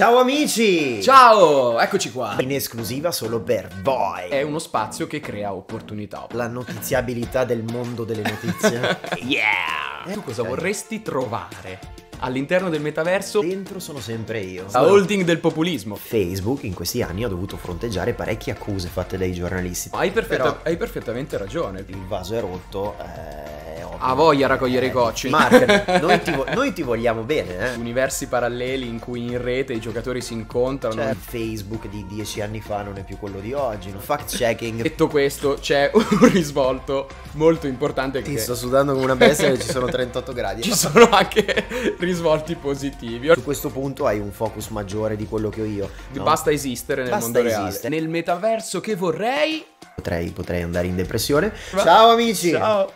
Ciao amici! Ciao, eccoci qua. In esclusiva solo per voi. È uno spazio che crea opportunità. La notiziabilità del mondo delle notizie. yeah! Tu cosa vorresti trovare? all'interno del metaverso. Dentro sono sempre io. La holding del populismo. Facebook in questi anni ha dovuto fronteggiare parecchie accuse fatte dai giornalisti. Hai, perfetta, Però, hai perfettamente ragione. Il vaso è rotto. Eh ha voglia raccogliere i cocci. Mark, noi, ti noi ti, vogliamo bene. Eh? Universi paralleli in cui in rete i giocatori si incontrano. Cioè, Facebook di dieci anni fa non è più quello di oggi. No? Fact checking. Detto questo, c'è un risvolto molto importante. Ti sto sudando come una bestia e ci sono 38 gradi. Ci sono anche risvolti positivi. Su questo punto hai un focus maggiore di quello che ho io. No? Basta esistere nel Basta mondo esiste. reale. Nel metaverso che vorrei. Potrei, potrei andare in depressione. Ciao amici! Ciao!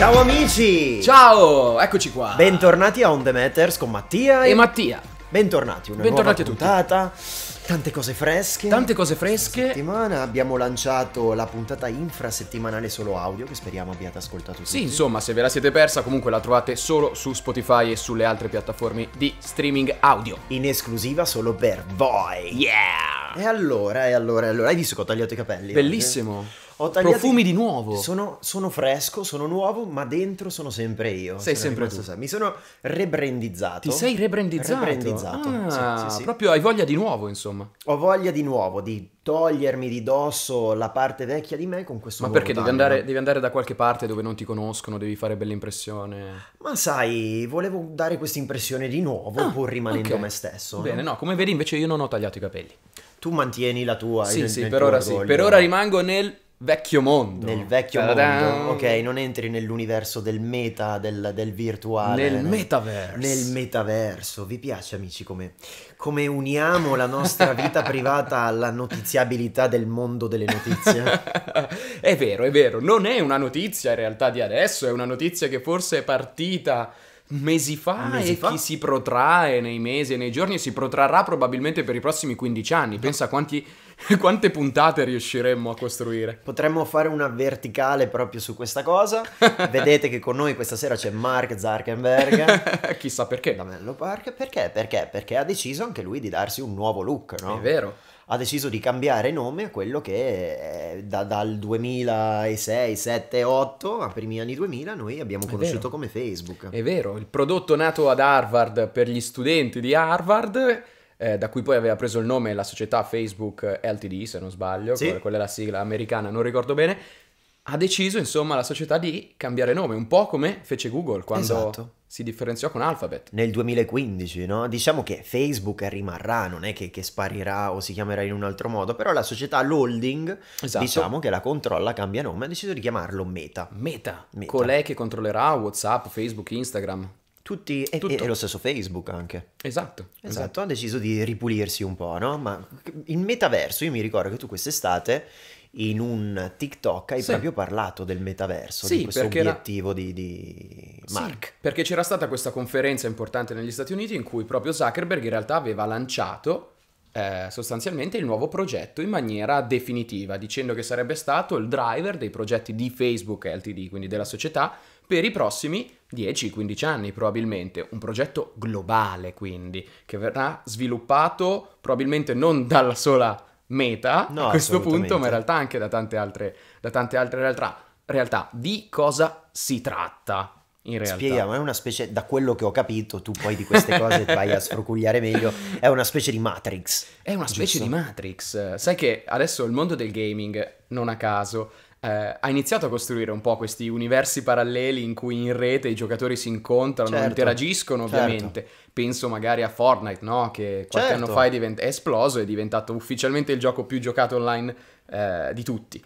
Ciao amici! Ciao, eccoci qua. Bentornati a On The Matters con Mattia e, e Mattia. Bentornati, una Bentornati nuova puntata. Tante cose fresche. Tante cose fresche. Questa settimana abbiamo lanciato la puntata infrasettimanale solo audio che speriamo abbiate ascoltato tutti. Sì, insomma, se ve la siete persa comunque la trovate solo su Spotify e sulle altre piattaforme di streaming audio. In esclusiva solo per voi. Yeah! E allora, e allora, e allora, hai visto che ho tagliato i capelli? Bellissimo. Anche? Ho tagliato... Profumi di nuovo. Sono, sono, fresco, sono nuovo, ma dentro sono sempre io. Sei sono cioè, sempre tu. Mi sono rebrandizzato. Ti sei rebrandizzato? Rebrandizzato. Ah, sì, sì, ah, sì. Proprio hai voglia di nuovo, insomma. Ho voglia di nuovo, di togliermi di dosso la parte vecchia di me con questo Ma perché devi andare, devi andare, da qualche parte dove non ti conoscono, devi fare bella impressione? Ma sai, volevo dare questa impressione di nuovo, ah, pur rimanendo okay. me stesso. Bene, no? no? come vedi invece io non ho tagliato i capelli. Tu mantieni la tua. Sì, nel, sì, per ora orgoglio. sì. Per ora rimango nel vecchio mondo. Nel vecchio Ta-da! mondo. Ok, non entri nell'universo del meta, del, del virtuale. Nel, nel metaverso. Nel metaverso. Vi piace, amici, come, come uniamo la nostra vita privata alla notiziabilità del mondo delle notizie? è vero, è vero. Non è una notizia in realtà di adesso, è una notizia che forse è partita mesi fa mesi e fa? chi si protrae nei mesi e nei giorni si protrarrà probabilmente per i prossimi 15 anni. Pensa a quanti Quante puntate riusciremmo a costruire? Potremmo fare una verticale proprio su questa cosa. Vedete che con noi questa sera c'è Mark Zuckerberg. Chissà perché. Da Mello Park. Perché? Perché? Perché ha deciso anche lui di darsi un nuovo look, no? È vero ha deciso di cambiare nome a quello che è, da, dal 2006, 7, 8 a primi anni 2000 noi abbiamo conosciuto come Facebook. È vero, il prodotto nato ad Harvard per gli studenti di Harvard eh, da cui poi aveva preso il nome la società Facebook eh, LTD, se non sbaglio, sì. quella è la sigla americana, non ricordo bene, ha deciso insomma la società di cambiare nome, un po' come fece Google quando esatto. si differenziò con Alphabet. Nel 2015, no? Diciamo che Facebook rimarrà, non è che, che sparirà o si chiamerà in un altro modo, però la società, Holding, esatto. diciamo che la controlla, cambia nome, ha deciso di chiamarlo Meta. Meta, Meta. lei che controllerà WhatsApp, Facebook, Instagram tutti, e, e, lo stesso Facebook anche. Esatto, esatto. Esatto, ha deciso di ripulirsi un po', no? Ma il metaverso, io mi ricordo che tu quest'estate in un TikTok hai sì. proprio parlato del metaverso, sì, di questo obiettivo era... di, di Mark. Sì, perché c'era stata questa conferenza importante negli Stati Uniti in cui proprio Zuckerberg in realtà aveva lanciato eh, sostanzialmente il nuovo progetto in maniera definitiva, dicendo che sarebbe stato il driver dei progetti di Facebook LTD, quindi della società, per i prossimi 10-15 anni probabilmente, un progetto globale quindi, che verrà sviluppato probabilmente non dalla sola meta no, a questo punto, ma in realtà anche da tante altre, da tante altre realtà. realtà. Di cosa si tratta? In realtà. Spieghiamo, è una specie, da quello che ho capito, tu poi di queste cose vai a sfrucugliare meglio, è una specie di Matrix. È una specie giusto? di Matrix. Sai che adesso il mondo del gaming, non a caso, eh, ha iniziato a costruire un po' questi universi paralleli in cui in rete i giocatori si incontrano, certo, interagiscono certo. ovviamente. Certo. Penso magari a Fortnite, no? che qualche certo. anno fa è, divent- è esploso e è diventato ufficialmente il gioco più giocato online eh, di tutti.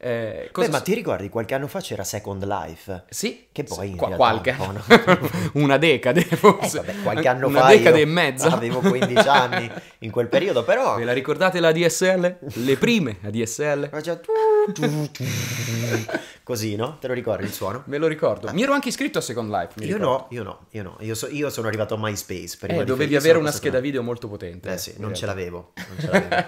Eh, Beh, ma ti ricordi qualche anno fa c'era Second Life? Sì. Che poi sì, qua, qualche un no? una decade eh, forse. Eh, vabbè, qualche anno una fa. Una decade e mezza. Avevo 15 anni in quel periodo, però. Ve la ricordate la DSL? Le prime a DSL? Ma già tu Così, no? Te lo ricordi il suono? Me lo ricordo. Ah. Mi ero anche iscritto a Second Life. Io no, io no, io no, io, so, io sono arrivato a MySpace. Prima eh, dovevi avere una scheda video molto potente. Eh sì, non ce, non ce l'avevo,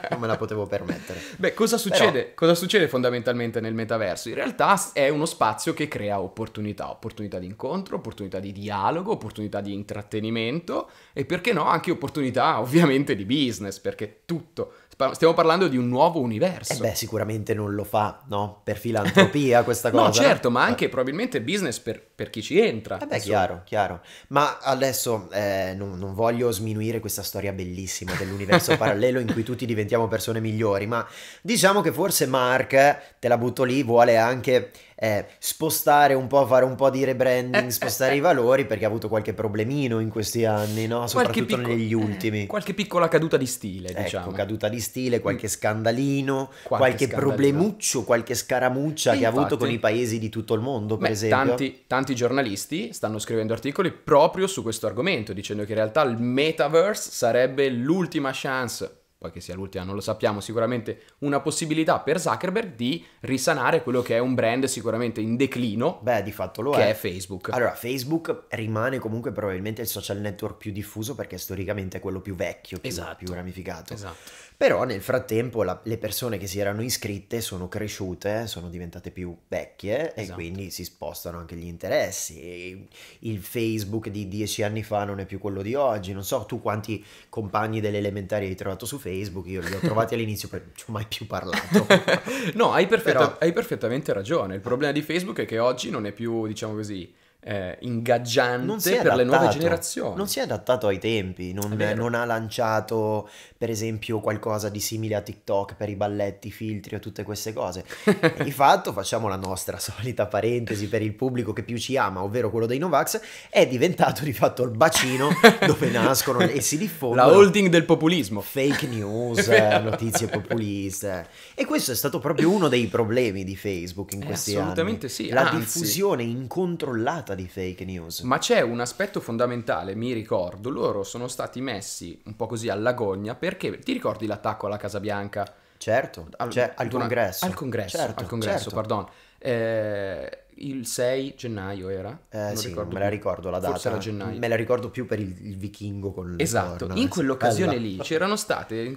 non me la potevo permettere. Beh, cosa succede? Però... Cosa succede fondamentalmente nel metaverso? In realtà è uno spazio che crea opportunità, opportunità di incontro, opportunità di dialogo, opportunità di intrattenimento e perché no anche opportunità ovviamente di business, perché tutto stiamo parlando di un nuovo universo. Eh beh, sicuramente non lo fa no? Per filantropia questa cosa. no, certo, ma anche eh. probabilmente business per, per chi ci entra. Vabbè, eh insomma. chiaro, chiaro. Ma adesso eh, non, non, voglio sminuire questa storia bellissima dell'universo parallelo in cui tutti diventiamo persone migliori, ma diciamo che forse Mark, te la butto lì, vuole anche eh, spostare un po', fare un po' di rebranding, spostare i valori perché ha avuto qualche problemino in questi anni, no? soprattutto picco- negli eh, ultimi. qualche piccola caduta di stile, ecco, diciamo. caduta di stile, mm. qualche scandalino, qualche, qualche scandalino. problemuccio, qualche scaramuccia e che infatti, ha avuto con i paesi di tutto il mondo, per beh, esempio. Tanti, tanti giornalisti stanno scrivendo articoli proprio su questo argomento, dicendo che in realtà il metaverse sarebbe l'ultima chance poi che sia l'ultima non lo sappiamo, sicuramente una possibilità per Zuckerberg di risanare quello che è un brand sicuramente in declino. Beh, di fatto lo che è. Che è Facebook. Allora, Facebook rimane comunque probabilmente il social network più diffuso perché storicamente è quello più vecchio, più, esatto. più ramificato. Esatto. Però nel frattempo la, le persone che si erano iscritte sono cresciute, sono diventate più vecchie esatto. e quindi si spostano anche gli interessi. Il Facebook di dieci anni fa non è più quello di oggi. Non so tu quanti compagni delle elementari hai trovato su Facebook, io li ho trovati all'inizio e non ci ho mai più parlato. no, hai, perfetta, Però... hai perfettamente ragione. Il problema di Facebook è che oggi non è più, diciamo così, eh, ingaggiante per le nuove generazioni. Non si è adattato ai tempi, non, non, ha lanciato per esempio qualcosa di simile a TikTok per i balletti, i filtri o tutte queste cose. di fatto facciamo la nostra solita parentesi per il pubblico che più ci ama, ovvero quello dei Novax, è diventato di fatto il bacino dove nascono e si diffondono. La holding del populismo. Fake news, notizie populiste. E questo è stato proprio uno dei problemi di Facebook in eh, questi assolutamente anni. Assolutamente sì. La Anzi, diffusione incontrollata tratta di fake news. Ma c'è un aspetto fondamentale, mi ricordo, loro sono stati messi un po' così all'agonia perché ti ricordi l'attacco alla Casa Bianca? Certo, al, cioè, al dura- congresso. Al congresso, certo, al congresso, certo. pardon. Eh, il 6 gennaio era? Eh, sì, me la ricordo la data. Forse era gennaio. Me la ricordo più per il, il vichingo con le Esatto, corna. in quell'occasione Bella. lì c'erano state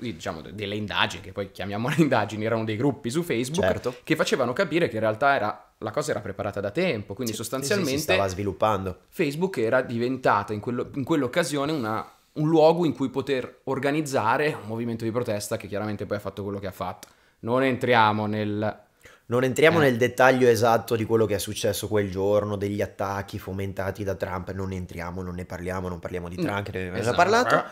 diciamo, delle indagini, che poi chiamiamole indagini, erano dei gruppi su Facebook certo. che facevano capire che in realtà era la cosa era preparata da tempo, quindi sì, sostanzialmente... Sì, si stava sviluppando. Facebook era diventata in, quello, in quell'occasione una, un luogo in cui poter organizzare un movimento di protesta che chiaramente poi ha fatto quello che ha fatto. Non entriamo nel... Non entriamo eh. nel dettaglio esatto di quello che è successo quel giorno, degli attacchi fomentati da Trump, non entriamo, non ne parliamo, non parliamo di Trump, no, ne abbiamo esatto. parlato.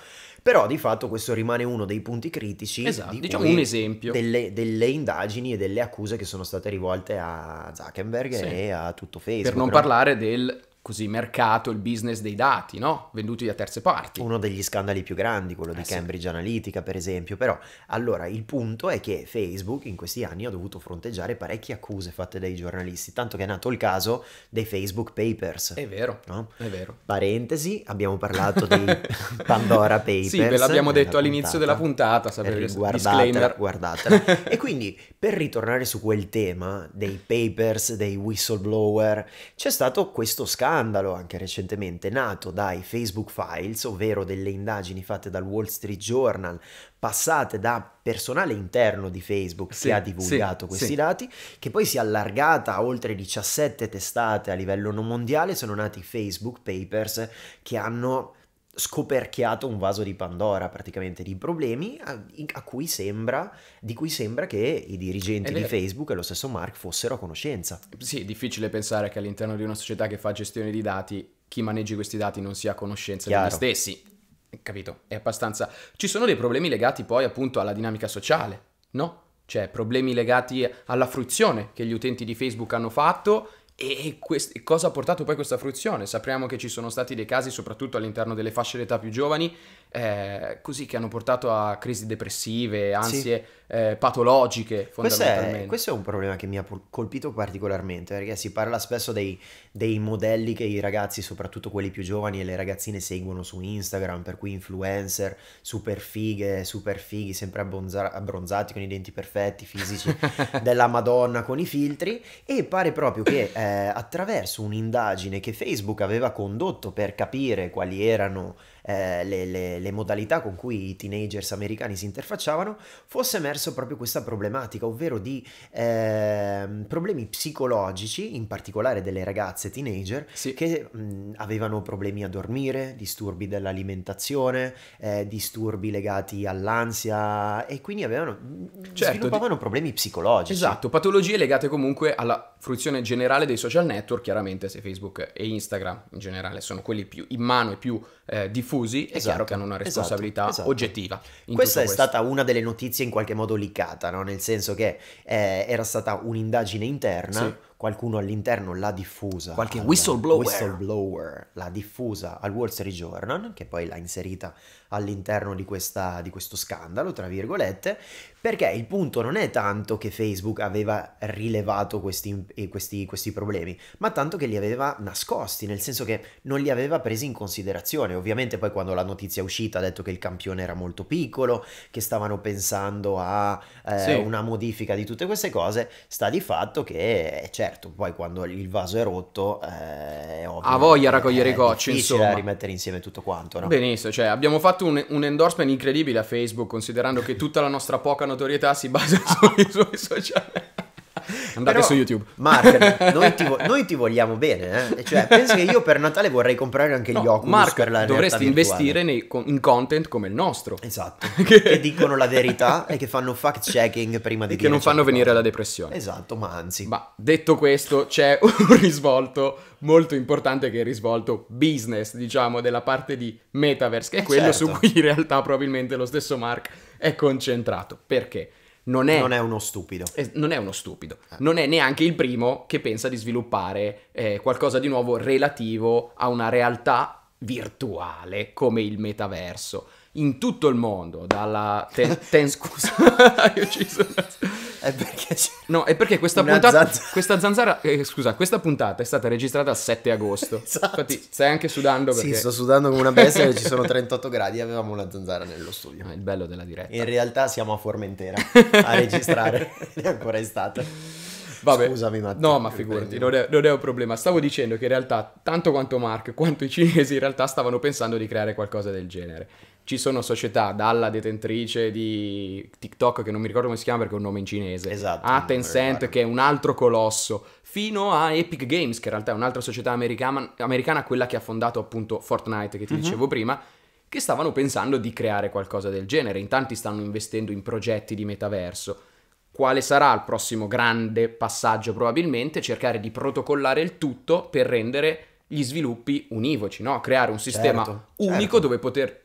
Però di fatto questo rimane uno dei punti critici. Esatto, di diciamo un esempio. Delle, delle, indagini e delle accuse che sono state rivolte a Zuckerberg sì. e a tutto Facebook. Per non no? parlare del così mercato, il business dei dati, no? venduti da terze parti. Uno degli scandali più grandi, quello eh di sì. Cambridge Analytica per esempio, però allora il punto è che Facebook in questi anni ha dovuto fronteggiare parecchie accuse fatte dai giornalisti, tanto che è nato il caso dei Facebook Papers. È vero, no? è vero. Parentesi, abbiamo parlato dei Pandora Papers. Sì, ve l'abbiamo detto all'inizio puntata. della puntata, sapete, guardatela, guardatela. e quindi per ritornare su quel tema dei papers, dei whistleblower, c'è stato questo scandalo scandalo anche recentemente nato dai Facebook Files, ovvero delle indagini fatte dal Wall Street Journal passate da personale interno di Facebook sì, che ha divulgato sì, questi sì. dati, che poi si è allargata a oltre 17 testate a livello non mondiale, sono nati Facebook Papers che hanno scoperchiato un vaso di Pandora praticamente di problemi a, a cui sembra, di cui sembra che i dirigenti di Facebook e lo stesso Mark fossero a conoscenza. Sì, è difficile pensare che all'interno di una società che fa gestione di dati, chi maneggi questi dati non sia a conoscenza Chiaro. se stessi. Capito? È abbastanza... Ci sono dei problemi legati poi appunto alla dinamica sociale, no? Cioè problemi legati alla fruizione che gli utenti di Facebook hanno fatto e quest- cosa ha portato poi questa fruizione? Sappiamo che ci sono stati dei casi, soprattutto all'interno delle fasce d'età più giovani, eh, così che hanno portato a crisi depressive, ansie sì. eh, patologiche fondamentalmente. Questo è, questo è, un problema che mi ha colpito particolarmente perché si parla spesso dei, dei, modelli che i ragazzi, soprattutto quelli più giovani e le ragazzine seguono su Instagram, per cui influencer, super fighe, super fighi, sempre abbronza- abbronzati con i denti perfetti, fisici della Madonna con i filtri e pare proprio che eh, attraverso un'indagine che Facebook aveva condotto per capire quali erano eh, le, le, le modalità con cui i teenagers americani si interfacciavano, fosse emerso proprio questa problematica, ovvero di eh, problemi psicologici, in particolare delle ragazze teenager, sì. che mh, avevano problemi a dormire, disturbi dell'alimentazione, eh, disturbi legati all'ansia e quindi avevano, certo, sviluppavano di... problemi psicologici. Esatto, patologie legate comunque alla fruizione generale dei social network, chiaramente se Facebook e Instagram in generale sono quelli più in mano e più eh, diffusi diffusi, è esatto, chiaro che hanno una esatto. responsabilità esatto, oggettiva. Questa è stata una delle notizie in qualche modo liccata, no? nel senso che eh, era stata un'indagine interna. Sì qualcuno all'interno l'ha diffusa. Qualche whistleblower. whistleblower. l'ha diffusa al Wall Street Journal, che poi l'ha inserita all'interno di, questa, di questo scandalo, tra virgolette, perché il punto non è tanto che Facebook aveva rilevato questi, eh, questi, questi problemi, ma tanto che li aveva nascosti, nel senso che non li aveva presi in considerazione. Ovviamente poi quando la notizia è uscita ha detto che il campione era molto piccolo, che stavano pensando a eh, sì. una modifica di tutte queste cose, sta di fatto che eh, certo certo, poi quando il vaso è rotto eh, è ovvio. Ha voglia raccogliere i cocci, insomma. È rimettere insieme tutto quanto, no? Benissimo, cioè abbiamo fatto un, un, endorsement incredibile a Facebook, considerando che tutta la nostra poca notorietà si basa sui suoi social Andate Però, su YouTube. Mark, noi ti, vo- noi ti vogliamo bene, eh? Cioè, pensi che io per Natale vorrei comprare anche no, gli Oculus Mark, per la dovresti investire nei, in content come il nostro. Esatto. che... dicono la verità e che fanno fact checking prima di e dire che non fanno venire la depressione. Esatto, ma anzi. Ma detto questo, c'è un risvolto molto importante che è il risvolto business, diciamo, della parte di metaverse, che è eh quello certo. su cui in realtà probabilmente lo stesso Mark è concentrato. Perché? non è, non è uno stupido. Eh, non è uno stupido. Eh. Non è neanche il primo che pensa di sviluppare eh, qualcosa di nuovo relativo a una realtà virtuale come il metaverso. In tutto il mondo, dalla... Ten, ten scusa, hai ucciso una... È perché c'è No, è perché questa puntata zanzara. questa zanzara eh, scusa, questa puntata è stata registrata il 7 agosto. Esatto. Infatti stai anche sudando perché Sì, sto sudando come una bestia ci sono 38 gradi, avevamo una zanzara nello studio. il bello della diretta. In realtà siamo a Formentera a registrare, è ancora estate. Vabbè. Scusami, Matteo. No, ma figurati, non è, non è, un problema. Stavo dicendo che in realtà, tanto quanto Mark quanto i cinesi, in realtà stavano pensando di creare qualcosa del genere ci sono società, dalla detentrice di TikTok, che non mi ricordo come si chiama perché è un nome in cinese, esatto, a Tencent, che è un altro colosso, fino a Epic Games, che in realtà è un'altra società americana, americana quella che ha fondato appunto Fortnite, che ti uh-huh. dicevo prima, che stavano pensando di creare qualcosa del genere. In tanti stanno investendo in progetti di metaverso. Quale sarà il prossimo grande passaggio? Probabilmente cercare di protocollare il tutto per rendere gli sviluppi univoci, no? creare un sistema certo, certo. unico certo. dove poter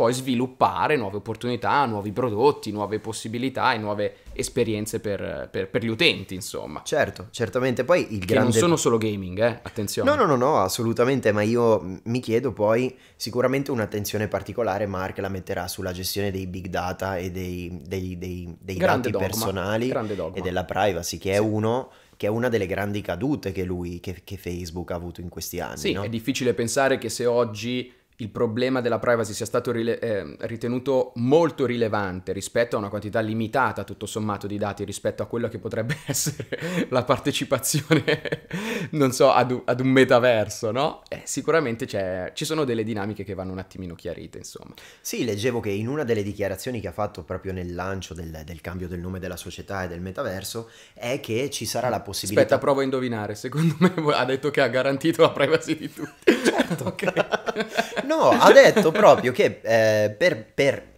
poi sviluppare nuove opportunità, nuovi prodotti, nuove possibilità e nuove esperienze per, per, per gli utenti, insomma. Certo, certamente. Poi il che non sono solo gaming, eh? attenzione. No, no, no, no, assolutamente, ma io mi chiedo poi, sicuramente un'attenzione particolare Mark la metterà sulla gestione dei big data e dei, dei, dei, dei dati dogma, personali e della privacy, che è sì. uno che è una delle grandi cadute che lui, che, che Facebook ha avuto in questi anni. Sì, no? è difficile pensare che se oggi il problema della privacy sia stato rile- eh, ritenuto molto rilevante rispetto a una quantità limitata, tutto sommato, di dati rispetto a quella che potrebbe essere la partecipazione, non so, ad un, ad un metaverso, no? Eh, sicuramente ci sono delle dinamiche che vanno un attimino chiarite, insomma. Sì, leggevo che in una delle dichiarazioni che ha fatto proprio nel lancio del, del cambio del nome della società e del metaverso è che ci sarà la possibilità... Aspetta, provo a indovinare, secondo me ha detto che ha garantito la privacy di tutti. Certo. ok no, ha detto proprio che eh, per, per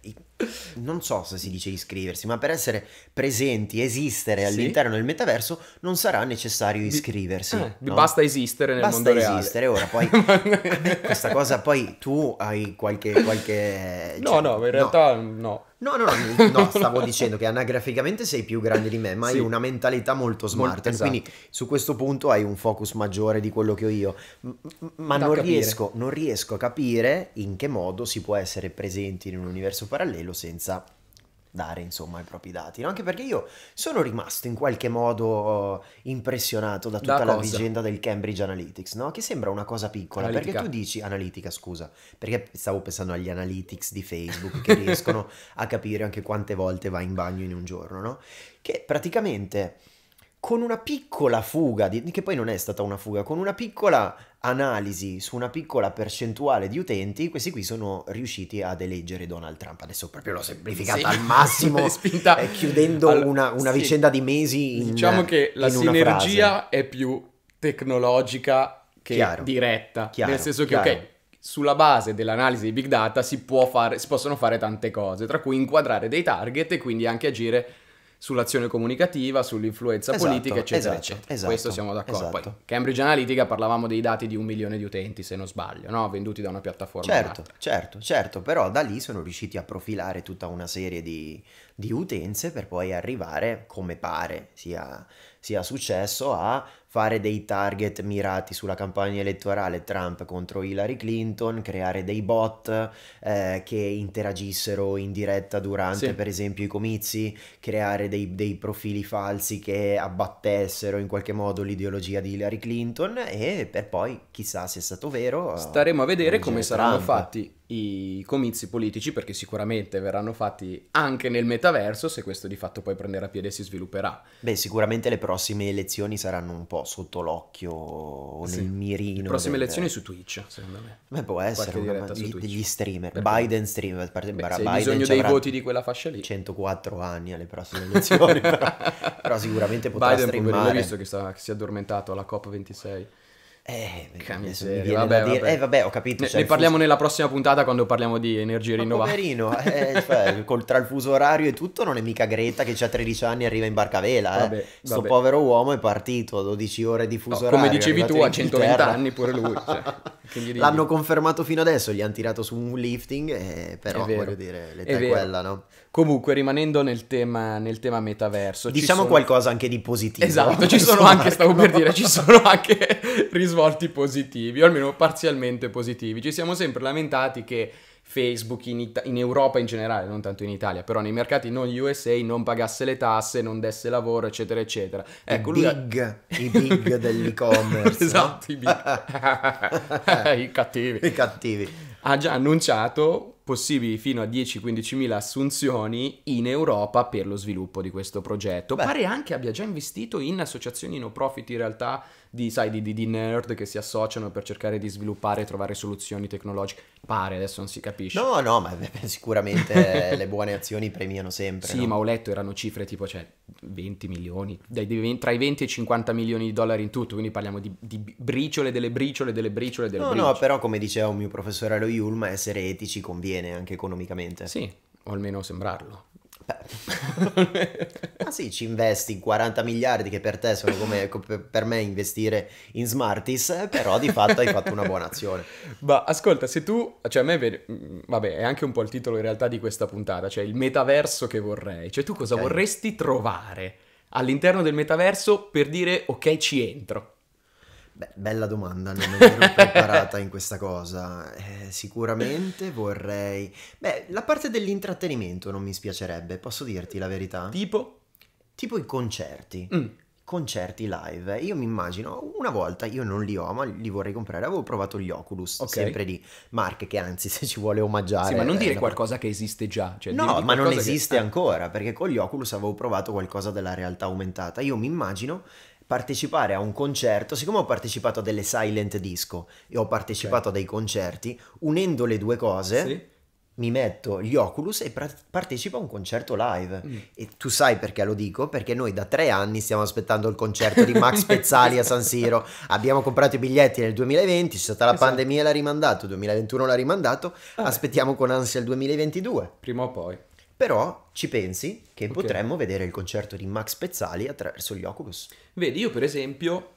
non so se si dice iscriversi, ma per essere presenti, esistere all'interno del metaverso non sarà necessario iscriversi. Eh, no? Basta esistere nel basta mondo esistere. reale. Basta esistere, ora poi questa cosa poi tu hai qualche... qualche no, cioè, no, in realtà no. no. No, no, no, no stavo dicendo che anagraficamente sei più grande di me, ma sì. hai una mentalità molto smart. Molto, esatto. Quindi su questo punto hai un focus maggiore di quello che ho io. ma non riesco, non riesco a capire in che modo si può essere presenti in un universo parallelo senza dare insomma i propri dati, no? anche perché io sono rimasto in qualche modo eh, impressionato da tutta da la vicenda del Cambridge Analytics, no? che sembra una cosa piccola, analitica. perché tu dici analitica scusa, perché stavo pensando agli analytics di Facebook che riescono a capire anche quante volte vai in bagno in un giorno, no? che praticamente con una piccola fuga, di, che poi non è stata una fuga, con una piccola analisi su una piccola percentuale di utenti, questi qui sono riusciti ad eleggere Donald Trump. Adesso proprio l'ho semplificata sì, al massimo, spinta. Eh, chiudendo allora, una, una sì. vicenda di mesi in Diciamo che la sinergia è più tecnologica che chiaro, diretta, chiaro, nel senso che, ok, sulla base dell'analisi di big data si, fare, si, possono fare tante cose, tra cui inquadrare dei target e quindi anche agire sull'azione comunicativa, sull'influenza esatto, politica, eccetera, esatto, eccetera. Esatto, Questo siamo d'accordo. Poi, esatto. Cambridge Analytica parlavamo dei dati di un milione di utenti, se non sbaglio, no? venduti da una piattaforma. Certo, certo, certo, però da lì sono riusciti a profilare tutta una serie di, di utenze per poi arrivare, come pare, sia sia successo a fare dei target mirati sulla campagna elettorale Trump contro Hillary Clinton, creare dei bot eh, che interagissero in diretta durante sì. per esempio i comizi, creare dei, dei, profili falsi che abbattessero in qualche modo l'ideologia di Hillary Clinton e per poi chissà se è stato vero. Staremo a vedere eh, come saranno Trump. fatti i comizi politici perché sicuramente verranno fatti anche nel metaverso se questo di fatto poi prenderà piede e si svilupperà. Beh, sicuramente le prossime elezioni saranno un po' sotto l'occhio o sì. nel mirino. Le prossime del... elezioni su Twitch, secondo me. Beh, può essere una... Di, degli streamer, perché? Biden streamer, per esempio, Beh, se Biden bisogno dei voti di quella fascia lì. 104 anni alle prossime elezioni, però, però sicuramente potrà Biden, streamare. Biden, visto che, sta, che si è addormentato alla COP26. Eh, miseria, vabbè, dire... vabbè. eh vabbè, ho capito. Ne, cioè, ne parliamo fuso... nella prossima puntata quando parliamo di energie rinnovabili. Poverino, eh, cioè, col, tra il fuso orario e tutto non è mica Greta che ha 13 anni e arriva in barcavela. a Eh. Sto povero uomo è partito, 12 ore di fuso no, orario. Come dicevi tu, a 120 anni pure lui. Cioè, L'hanno confermato fino adesso, gli hanno tirato su un lifting, eh, però voglio dire, l'età è, è quella, no? Comunque, rimanendo nel tema, nel tema metaverso, diciamo sono... qualcosa anche di positivo. Esatto, ci sono anche, stavo per dire, ci sono anche risvolti positivi, o almeno parzialmente positivi. Ci siamo sempre lamentati che Facebook in, It- in, Europa in generale, non tanto in Italia, però nei mercati non USA non pagasse le tasse, non desse lavoro, eccetera, eccetera. Ecco, I, big, ha... i big dell'e-commerce. esatto, i big. I cattivi. I cattivi. Ha già annunciato possibili fino a 10-15 mila assunzioni in Europa per lo sviluppo di questo progetto. Beh. Pare anche abbia già investito in associazioni no profit in realtà di, sai, di, di, di nerd che si associano per cercare di sviluppare e trovare soluzioni tecnologiche. Pare, adesso non si capisce. No, no, ma sicuramente le buone azioni premiano sempre. Sì, no? ma ho letto erano cifre tipo cioè, 20 milioni, dai, tra i 20 e i 50 milioni di dollari in tutto, quindi parliamo di, di briciole, delle briciole, delle briciole, delle no, briciole. No, no, però come diceva un mio professore allo Yulm, essere etici conviene anche economicamente. Sì, o almeno sembrarlo. Ma sì, ci investi 40 miliardi che per te sono come per me investire in Smarties, però di fatto hai fatto una buona azione. Ma ascolta, se tu, cioè a me, mm, vabbè, è anche un po' il titolo in realtà di questa puntata, cioè il metaverso che vorrei, cioè tu cosa okay. vorresti trovare all'interno del metaverso per dire ok ci entro? Beh, bella domanda, non mi ero preparata in questa cosa. Eh, sicuramente vorrei... Beh, la parte dell'intrattenimento non mi spiacerebbe, posso dirti la verità? Tipo? Tipo i concerti. Mm. Concerti live. Io mi immagino, una volta, io non li ho, ma li vorrei comprare. Avevo provato gli Oculus, okay. sempre di marche che anzi, se ci vuole omaggiare... Sì, ma non dire qualcosa che esiste già. Cioè, no, ma non esiste che... Ah. ancora, perché con gli Oculus avevo provato qualcosa della realtà aumentata. Io mi immagino partecipare a un concerto, siccome ho partecipato a delle silent disco e ho partecipato okay. a dei concerti, unendo le due cose... Sì mi metto gli Oculus e partecipo a un concerto live. Mm. E tu sai perché lo dico? Perché noi da tre anni stiamo aspettando il concerto di Max Pezzali a San Siro. Abbiamo comprato i biglietti nel 2020, c'è stata la esatto. pandemia, l'ha rimandato, 2021 l'ha rimandato, ah, aspettiamo con ansia il 2022. Prima o poi. Però ci pensi che okay. potremmo vedere il concerto di Max Pezzali attraverso gli Oculus. Vedi, io per esempio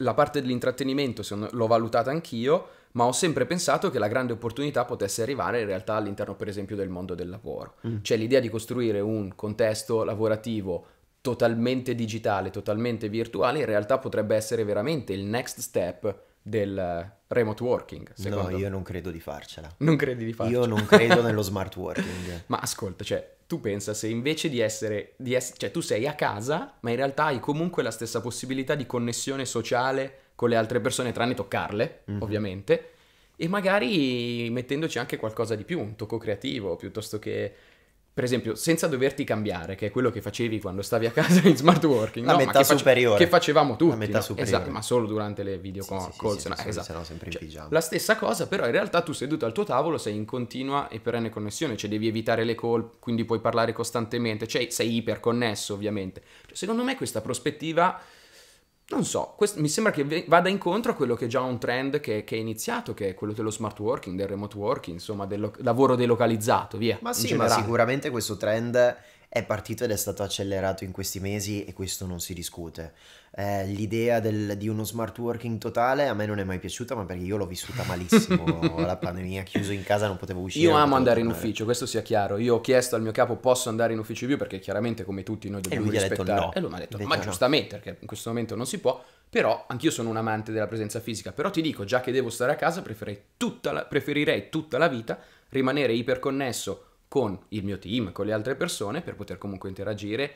la parte dell'intrattenimento l'ho valutata anch'io, ma ho sempre pensato che la grande opportunità potesse arrivare in realtà all'interno per esempio del mondo del lavoro. Mm. Cioè l'idea di costruire un contesto lavorativo totalmente digitale, totalmente virtuale, in realtà potrebbe essere veramente il next step del remote working. Secondo. No, io non credo di farcela. Non credi di farcela? Io non credo nello smart working. Ma ascolta, cioè, tu pensa se invece di essere, di essere, cioè tu sei a casa, ma in realtà hai comunque la stessa possibilità di connessione sociale con le altre persone, tranne toccarle, mm-hmm. ovviamente, e magari mettendoci anche qualcosa di più, un tocco creativo, piuttosto che per esempio, senza doverti cambiare, che è quello che facevi quando stavi a casa in smart working, la no, metà che superiore. Face- che facevamo tutti, la metà no? Esatto, superiore. Esatto, ma solo durante le video sì, call, sì, calls, sì, no? Sì, esatto. sempre in cioè, pigiama. La stessa cosa, però in realtà tu seduto al tuo tavolo sei in continua e perenne connessione, cioè devi evitare le call, quindi puoi parlare costantemente, cioè sei iperconnesso ovviamente. Cioè, secondo me questa prospettiva non so, quest- mi sembra che vada incontro a quello che è già un trend che, che, è iniziato, che è quello dello smart working, del remote working, insomma del lo- lavoro delocalizzato, via. Ma sì, ma sicuramente questo trend è partito ed è stato accelerato in questi mesi e questo non si discute. Eh, l'idea del, di uno smart working totale a me non è mai piaciuta, ma perché io l'ho vissuta malissimo la pandemia, chiuso in casa non potevo uscire. Io amo andare tornare. in ufficio, questo sia chiaro. Io ho chiesto al mio capo posso andare in ufficio di più perché chiaramente come tutti noi dobbiamo e lui rispettare. Detto no. E lui mi ha detto, detto ma no. giustamente perché in questo momento non si può, però anch'io sono un amante della presenza fisica, però ti dico, già che devo stare a casa preferirei tutta la, preferirei tutta la vita rimanere iperconnesso con il mio team, con le altre persone, per poter comunque interagire,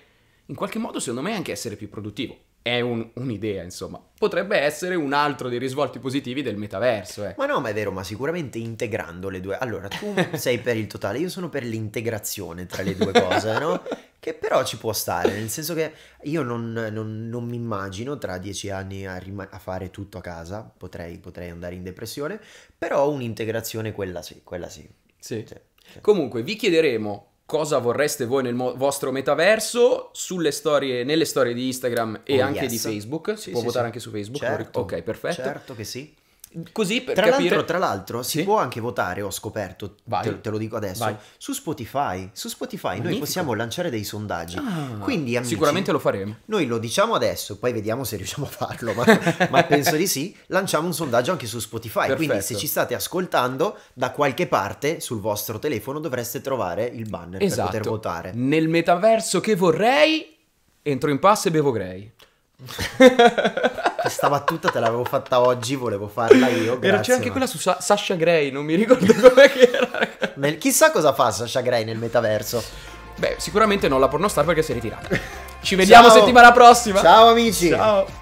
in qualche modo secondo me anche essere più produttivo. È un, un'idea, insomma. Potrebbe essere un altro dei risvolti positivi del metaverso. Eh. Ma no, ma è vero, ma sicuramente integrando le due. Allora, tu sei per il totale, io sono per l'integrazione tra le due cose, no? Che però ci può stare, nel senso che io non, non, non mi immagino tra dieci anni a, rima- a fare tutto a casa, potrei, potrei, andare in depressione, però un'integrazione quella sì, quella sì. Sì. Cioè. Esatto. Comunque, vi chiederemo cosa vorreste voi nel mo- vostro metaverso storie, nelle storie di Instagram e oh, anche yes. di Facebook. Si sì, può sì, votare sì. anche su Facebook? Certo, ok, perfetto. Certo che sì. Così per tra capire... L'altro, tra l'altro si sì? può anche votare, ho scoperto, te, te, lo dico adesso, Vai. su Spotify. Su Spotify Magnifico. noi possiamo lanciare dei sondaggi. Ah, Quindi amici, Sicuramente lo faremo. Noi lo diciamo adesso, poi vediamo se riusciamo a farlo, ma, ma penso di sì. Lanciamo un sondaggio anche su Spotify. Perfetto. Quindi se ci state ascoltando, da qualche parte sul vostro telefono dovreste trovare il banner esatto. per poter esatto. votare. Nel metaverso che vorrei, entro in passo e bevo grey. Questa battuta te l'avevo fatta oggi, volevo farla io. Grazie, c'è anche quella su Sa- Sasha Gray, non mi ricordo come era. Nel, chissà cosa fa Sasha Gray nel metaverso. Beh, sicuramente non la pornostar perché si è ritirata. Ci vediamo Ciao. settimana prossima. Ciao amici. Ciao.